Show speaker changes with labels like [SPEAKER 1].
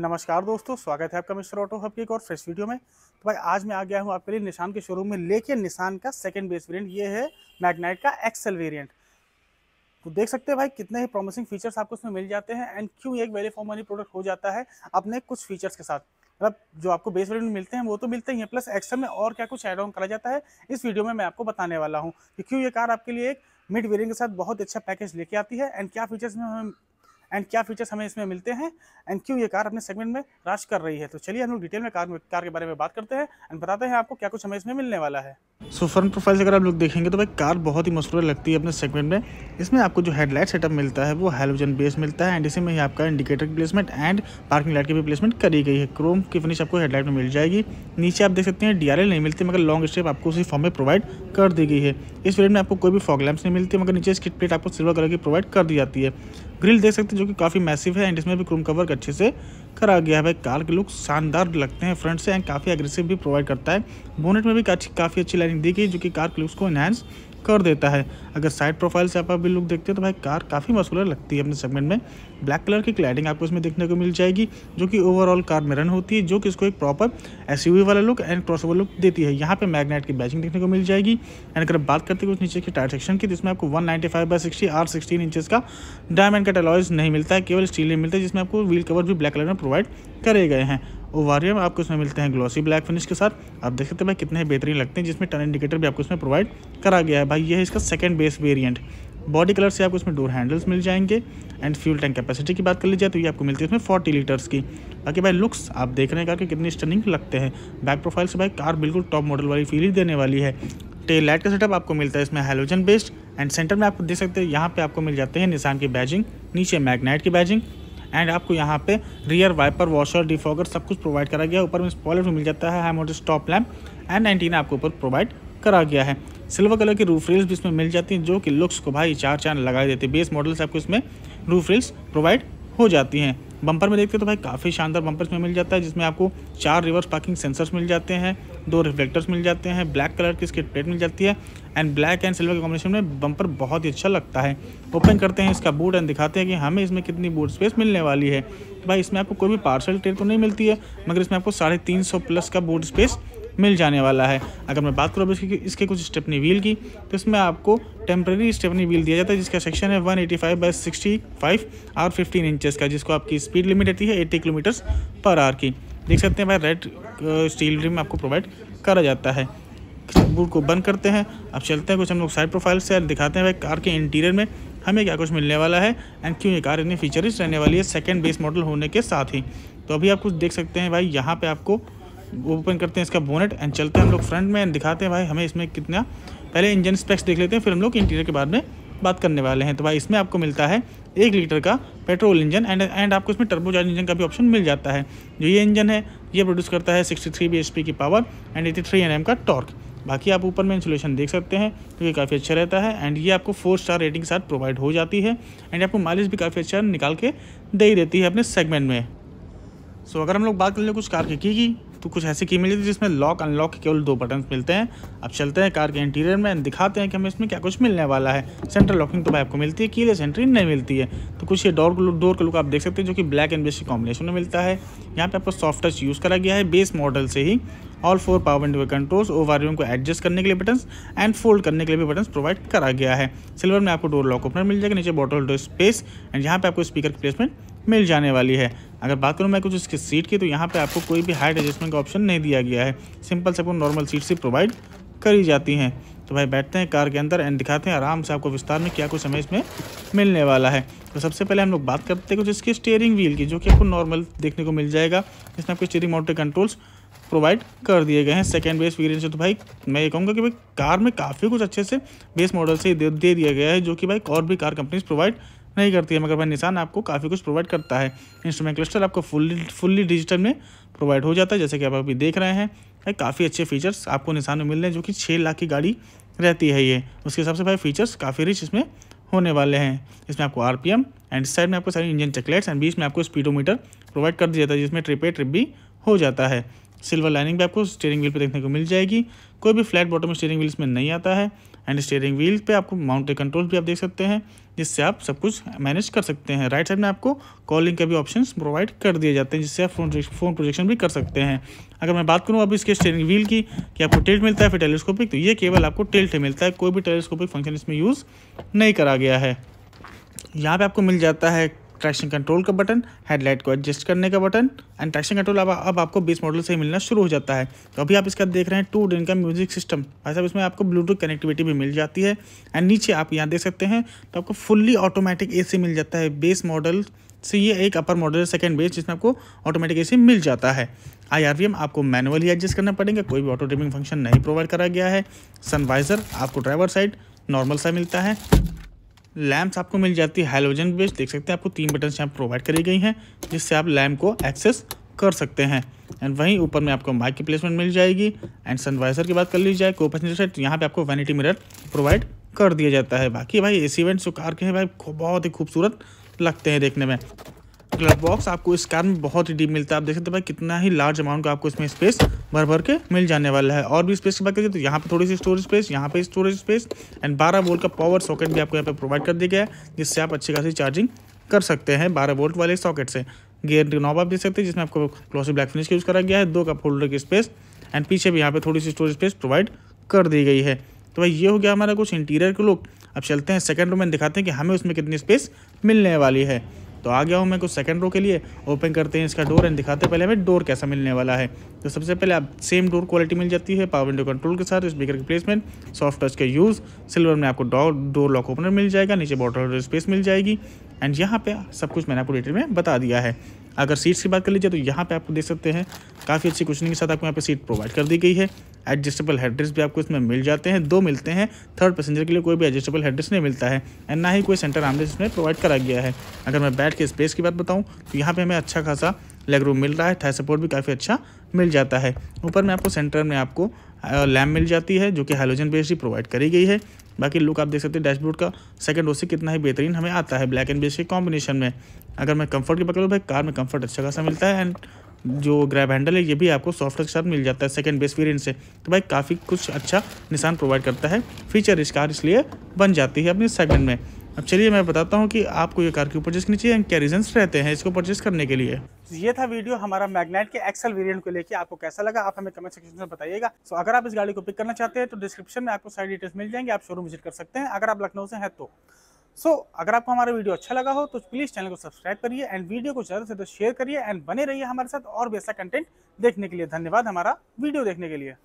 [SPEAKER 1] नमस्कार दोस्तों स्वागत है आपका मिस्टर ऑटो हब के एक और फ्रेश वीडियो में तो भाई आज मैं आ गया हूँ आपके लिए निशान के शोरूम में लेके निशान का सेकंड बेस वेरिएंट ये है मैग्नाइट का एक्सेल वेरिएंट तो देख सकते हैं भाई कितने ही प्रॉमिसिंग फीचर्स आपको इसमें मिल जाते हैं एंड क्यों एक वेरी फॉर मनी प्रोडक्ट हो जाता है अपने कुछ फीचर्स के साथ मतलब जो आपको बेस वेरियंट मिलते हैं वो तो मिलते ही प्लस एक्सेल में और क्या कुछ एड ऑन करा जाता है इस वीडियो में मैं आपको बताने वाला हूँ कि क्यों ये कार आपके लिए एक मिड वेरियंट के साथ बहुत अच्छा पैकेज लेके आती है एंड क्या फीचर्स में एंड क्या फीचर्स हमें इसमें मिलते हैं एंड क्यों ये कार अपने सेगमेंट में राश कर रही है तो चलिए हम लोग डिटेल में कार कार के बारे में बात करते हैं एंड बताते हैं आपको क्या कुछ हमें इसमें मिलने वाला है सो फ्रंट प्रोफाइल से अगर आप लोग देखेंगे तो भाई कार बहुत ही मशहूर लगती है अपने सेगमेंट में इसमें आपको जो हेडलाइट सेटअप मिलता है वो हेलोजन बेस मिलता है एंड इसी में ही आपका इंडिकेटर की प्लेसमेंट एंड पार्किंग लाइट की भी प्लेसमेंट करी गई है क्रोम की फिनिश आपको हेडलाइट में मिल जाएगी नीचे आप देख सकते हैं डी नहीं मिलती मगर लॉन्ग स्टेप आपको उसी फॉर्म में प्रोवाइड कर दी गई है इस वेरियंट में आपको कोई भी फॉग लैम्प्स नहीं मिलती मगर नीचे स्किट प्लेट आपको सिल्वर कलर की प्रोवाइड कर दी जाती है ग्रिल देख सकते हैं जो कि काफ़ी मैसिव है एंड इसमें भी क्रोम कवर अच्छे से करा गया है भाई कार के लुक शानदार लगते हैं फ्रंट से एंड काफ़ी एग्रेसिव भी प्रोवाइड करता है बोनेट में भी काफ़ी अच्छी लाइनिंग दी गई जो कि कार के लुक्स को इन्हांस कर देता है अगर साइड प्रोफाइल से आप अभी लुक देखते हैं तो भाई कार काफ़ी मसूलर लगती है अपने सेगमेंट में ब्लैक कलर की क्लाइडिंग आपको इसमें देखने को मिल जाएगी जो कि ओवरऑल कार में रन होती है जो कि इसको एक प्रॉपर एस वाला लुक एंड क्रॉसओवर लुक देती है यहाँ पे मैग्नेट की बैचिंग देखने को मिल जाएगी एंड अगर बात करते हैं उस नीचे के टायर सेक्शन की जिसमें तो आपको one ninety five by sixty R sixteen inches का डायमंड का टेलॉयज नहीं मिलता है केवल स्टील नहीं मिलता है जिसमें आपको व्हील कवर भी ब्लैक कलर में प्रोवाइड करे गए हैं वारियर में आपको इसमें मिलते हैं ग्लॉसी ब्लैक फिनिश के साथ आप देख सकते हैं भाई कितने बेहतरीन लगते हैं जिसमें टर्न इंडिकेटर भी आपको इसमें प्रोवाइड करा गया है भाई ये है इसका second base variant body colour से आपको इसमें डोर हैंडल्स मिल जाएंगे एंड फ्यूल टैंक कैपेसिटी की बात कर ली जाए तो ये आपको मिलती है इसमें फोर्टी लीटर्स की बाकी भाई लुक्स आप देख रहे हैं कि कितनी स्टनिंग लगते हैं बैक प्रोफाइल से भाई कार बिल्कुल टॉप मॉडल वाली फील ही देने वाली है टेल लाइट का सेटअप आपको मिलता है इसमें हेलोजन बेस्ड एंड सेंटर में आप देख सकते हैं यहाँ पे आपको मिल जाते हैं निशान की बैजिंग नीचे मैगनाइट की बैजिंग एंड आपको यहाँ पे रियर वाइपर वॉशर डिफॉगर सब कुछ प्रोवाइड करा गया है ऊपर में स्पॉलेट भी मिल जाता है high mount stop lamp and nineteen आपको ऊपर प्रोवाइड करा गया है सिल्वर कलर की रूफ रेल्स भी इसमें मिल जाती हैं जो कि लुक्स को भाई चार चार लगा देते हैं बेस से आपको इसमें रूफ रेल्स प्रोवाइड हो जाती हैं बम्पर में देखते हैं तो भाई काफ़ी शानदार बम्पर में मिल जाता है जिसमें आपको चार रिवर्स पार्किंग सेंसर्स मिल जाते हैं दो रिफ्लेक्टर्स मिल जाते हैं ब्लैक कलर की इसकी प्लेट मिल जाती है एंड ब्लैक एंड सिल्वर के कॉम्बिनेशन में बम्पर बहुत ही अच्छा लगता है ओपन करते हैं इसका बूट एंड दिखाते हैं कि हमें इसमें कितनी बूट स्पेस मिलने वाली है भाई इसमें आपको कोई भी पार्सल टेयर तो नहीं मिलती है मगर इसमें आपको साढ़े तीन सौ प्लस का बूट स्पेस मिल जाने वाला है अगर मैं बात करूँ इसकी इसके कुछ स्टेपनी व्हील की तो इसमें आपको टेम्प्रेरी स्टेपनी व्हील दिया जाता है जिसका सेक्शन है 185 eighty five by sixty five और फिफ्टीन इंचज़ का जिसको आपकी स्पीड लिमिट रहती है 80 किलोमीटर्स पर आर की देख सकते हैं भाई रेड स्टील रिम आपको प्रोवाइड करा जाता है बूट को बंद करते हैं अब चलते हैं कुछ हम लोग साइड प्रोफाइल से दिखाते हैं भाई कार के इंटीरियर में हमें क्या कुछ मिलने वाला है एंड क्यों ये कार इतनी फीचरिस्ट रहने वाली है सेकेंड बेस मॉडल होने के साथ ही तो अभी आप कुछ देख सकते हैं भाई यहाँ पर आपको ओपन करते हैं इसका बोनेट एंड चलते हैं हम लोग फ्रंट में एंड दिखाते हैं भाई हमें इसमें कितना पहले इंजन स्पेक्स देख लेते हैं फिर हम लोग इंटीरियर के बारे में बात करने वाले हैं तो भाई इसमें आपको मिलता है एक लीटर का पेट्रोल इंजन एंड एंड आपको इसमें टर्बोचार्ज इंजन का भी ऑप्शन मिल जाता है जो ये इंजन है ये प्रोड्यूस करता है 63 थ्री की पावर एंड 83 थ्री का टॉर्क बाकी आप ऊपर में इंसुलेशन देख सकते हैं तो ये काफ़ी अच्छा रहता है एंड ये आपको फोर स्टार रेटिंग के साथ प्रोवाइड हो जाती है एंड आपको माइलेज भी काफ़ी अच्छा निकाल के दे ही देती है अपने सेगमेंट में सो अगर हम लोग बात कर लें कुछ कार की की की तो कुछ ऐसी की मिली थी जिसमें लॉक अनलॉक केवल दो बटन मिलते हैं अब चलते हैं कार के इंटीरियर में दिखाते हैं कि हमें इसमें क्या कुछ मिलने वाला है सेंट्रल लॉकिंग तो भाई आपको मिलती है कीलेस एंट्री नहीं मिलती है तो कुछ ये डोर डोर का लुक आप देख सकते हैं जो कि ब्लैक एंड बेस्ट कॉम्बिनेशन में मिलता है यहाँ पे आपको सॉफ्ट टच यूज़ करा गया है बेस मॉडल से ही ऑल फोर पावर विंडो के कंट्रोल्स वॉल्यूम को एडजस्ट करने के लिए बटन एंड फोल्ड करने के लिए भी बटन प्रोवाइड करा गया है सिल्वर में आपको डोर लॉक ओपनर मिल जाएगा नीचे बॉटल डोर स्पेस एंड यहाँ पे आपको स्पीकर की प्लेसमेंट मिल जाने वाली है अगर बात करूँ मैं कुछ इसकी सीट की तो यहाँ पर आपको कोई भी हाइट एडजस्टमेंट का ऑप्शन नहीं दिया गया है सिंपल से आपको नॉर्मल सीट से प्रोवाइड करी जाती हैं तो भाई बैठते हैं कार के अंदर एंड दिखाते हैं आराम से आपको विस्तार में क्या कुछ समय इसमें मिलने वाला है तो सबसे पहले हम लोग बात करते हैं कुछ इसके स्टेयरिंग व्हील की जो कि आपको नॉर्मल देखने को मिल जाएगा इसमें आपको स्टेयरिंग मोटर कंट्रोल्स प्रोवाइड कर दिए गए हैं सेकेंड बेस वेरियंट से तो भाई मैं ये कहूँगा कि भाई कार में काफ़ी कुछ अच्छे से बेस मॉडल से दे, दे दिया गया है जो कि भाई और भी कार कंपनीज प्रोवाइड नहीं करती है मगर भाई निशान आपको काफ़ी कुछ प्रोवाइड करता है इंस्ट्रूमेंट क्लस्टर आपको फुल्ली फुल्ली डिजिटल में प्रोवाइड हो जाता है जैसे कि आप अभी देख रहे हैं भाई काफ़ी अच्छे फीचर्स आपको निशान में मिल रहे हैं जो कि छः लाख की गाड़ी रहती है ये उसके हिसाब से भाई फीचर्स काफ़ी रिच इसमें होने वाले हैं इसमें आपको R P M and side में आपको सारी इंजन चकलेट्स एंड बीच में आपको स्पीडोमीटर प्रोवाइड कर दिया जाता है जिसमें ट्रिप ए ट्रिप भी हो जाता है सिल्वर लाइनिंग भी आपको स्टेयरिंग व्हील पे देखने को मिल जाएगी कोई भी फ्लैट बॉटम स्टेयरिंग व्हील इसमें नहीं आता है एंड स्टेयरिंग व्हील पे आपको माउंटेड कंट्रोल भी आप देख सकते हैं जिससे आप सब कुछ मैनेज कर सकते हैं राइट साइड में आपको कॉलिंग का भी ऑप्शन प्रोवाइड कर दिए जाते हैं जिससे आप फोन फोन प्रोजेक्शन भी कर सकते हैं अगर मैं बात करूँ अब इसके स्टेयरिंग व्हील की कि आपको टेल्ट मिलता है फिर टेलीस्कोपिक तो ये केवल आपको टेल्ट मिलता है कोई भी टेलीस्कोपिक फंक्शन इसमें यूज़ नहीं करा गया है यहाँ पर आपको मिल जाता है ट्रैक्शन कंट्रोल का बटन हेडलाइट को एडजस्ट करने का बटन एंड ट्रैक्शन कंट्रोल अब अब आपको बेस मॉडल से ही मिलना शुरू हो जाता है तो अभी आप इसका देख रहे हैं टू डिन का म्यूजिक सिस्टम भाई साहब इसमें आपको ब्लूटूथ कनेक्टिविटी भी मिल जाती है एंड नीचे आप यहाँ देख सकते हैं तो आपको फुल्ली ऑटोमेटिक ए मिल जाता है बेस मॉडल से ये एक अपर मॉडल सेकेंड बेस जिसमें आपको ऑटोमेटिक ए मिल जाता है आई आपको मैनुअली एडजस्ट करना पड़ेगा कोई भी ऑटो ड्रिमिंग फंक्शन नहीं प्रोवाइड करा गया है सनवाइजर आपको ड्राइवर साइड नॉर्मल सा मिलता है लैम्प्स आपको मिल जाती है हेलोजन बेस्ड देख सकते हैं आपको तीन बटन यहाँ प्रोवाइड करी गई हैं जिससे आप लैम्प को एक्सेस कर सकते हैं एंड वहीं ऊपर में आपको माइक की प्लेसमेंट मिल जाएगी एंड सनवाइजर की बात कर ली जाए को पैसेंजर यहाँ पे आपको वैनिटी मिरर प्रोवाइड कर दिया जाता है बाकी भाई सी इवेंट्स जो कार के हैं भाई बहुत ही खूबसूरत लगते हैं देखने में ग्लव बॉक्स आपको इस कार में बहुत ही डीप मिलता है आप देख सकते हैं भाई कितना ही लार्ज अमाउंट का आपको इसमें स्पेस भर भर के मिल जाने वाला है और भी स्पेस की बात करें तो यहाँ पे थोड़ी सी स्टोरेज स्पेस यहाँ पे स्टोरेज स्पेस एंड बारह वोल्ट का पावर सॉकेट भी आपको यहाँ पे प्रोवाइड कर दिया गया है जिससे आप अच्छी खासी चार्जिंग कर सकते हैं बारह वोल्ट वाले सॉकेट से गियर नॉब आप देख सकते हैं जिसमें आपको क्लोसी ब्लैक फिनिश का यूज़ करा गया है दो कप होल्डर की स्पेस एंड पीछे भी यहाँ पर थोड़ी सी स्टोरेज स्पेस प्रोवाइड कर दी गई है तो भाई ये हो गया हमारा कुछ इंटीरियर के लुक अब चलते हैं सेकंड रूम में दिखाते हैं कि हमें उसमें कितनी स्पेस मिलने वाली है तो आ गया हूँ मैं कुछ सेकेंड रो के लिए ओपन करते हैं इसका डोर एंड दिखाते हैं पहले हमें डोर कैसा मिलने वाला है तो सबसे पहले आप सेम डोर क्वालिटी मिल जाती है पावर विंडो कंट्रोल के साथ स्पीकर की प्लेसमेंट सॉफ्ट टच का यूज़ सिल्वर में आपको डोर लॉक ओपनर मिल जाएगा नीचे बॉटल स्पेस मिल जाएगी एंड यहाँ पे सब कुछ मैंने आपको डिटेल में बता दिया है अगर सीट्स की बात कर लीजिए तो यहाँ पे आपको देख सकते हैं काफ़ी अच्छी कुशनिंग के साथ आपको यहाँ पे सीट प्रोवाइड कर दी गई है एडजस्टेबल हेड्रेस भी आपको इसमें मिल जाते हैं दो मिलते हैं थर्ड पैसेंजर के लिए कोई भी एडजस्टेबल हेड्रेस नहीं मिलता है एंड ना ही कोई सेंटर आर्मरेस्ट इसमें प्रोवाइड करा गया है अगर मैं बैठ के स्पेस की बात बताऊँ तो यहाँ पर हमें अच्छा खासा लेग रूम मिल रहा है थाई सपोर्ट भी काफ़ी अच्छा मिल जाता है ऊपर में आपको सेंटर में आपको लैम्प मिल जाती है जो कि हाइलोजन बेस ही प्रोवाइड करी गई है बाकी लुक आप देख सकते हैं डैशबोर्ड का सेकंड ओसी कितना ही बेहतरीन हमें आता है ब्लैक एंड बेस के कॉम्बिनेशन में अगर मैं कंफर्ट की पकड़ूँ भाई कार में कंफर्ट अच्छा खासा मिलता है एंड जो ग्रैब हैंडल है ये भी आपको सॉफ्ट के साथ मिल जाता है सेकंड बेस वेरियंट से तो भाई काफ़ी कुछ अच्छा निशान प्रोवाइड करता है फीचर इस कार इसलिए बन जाती है अपने सेगमेंट में अब चलिए मैं बताता हूँ कि आपको ये कार क्यों परचेस करनी चाहिए क्या रीजंस रहते हैं इसको परचेस करने के लिए तो ये था वीडियो हमारा मैग्नेट के एक्सल वेरिएंट को लेके आपको कैसा लगा आप हमें कमेंट सेक्शन में बताइएगा सो अगर आप इस गाड़ी को पिक करना चाहते हैं तो डिस्क्रिप्शन में आपको सारी डिटेल्स मिल जाएंगे आप शोरूम विजिट कर सकते हैं अगर आप लखनऊ से हैं तो सो so, अगर आपको हमारा वीडियो अच्छा लगा हो तो प्लीज़ चैनल को सब्सक्राइब करिए एंड वीडियो को ज़्यादा से ज़्यादा शेयर करिए एंड बने रहिए हमारे साथ और वैसा कंटेंट देखने के लिए धन्यवाद हमारा वीडियो देखने के लिए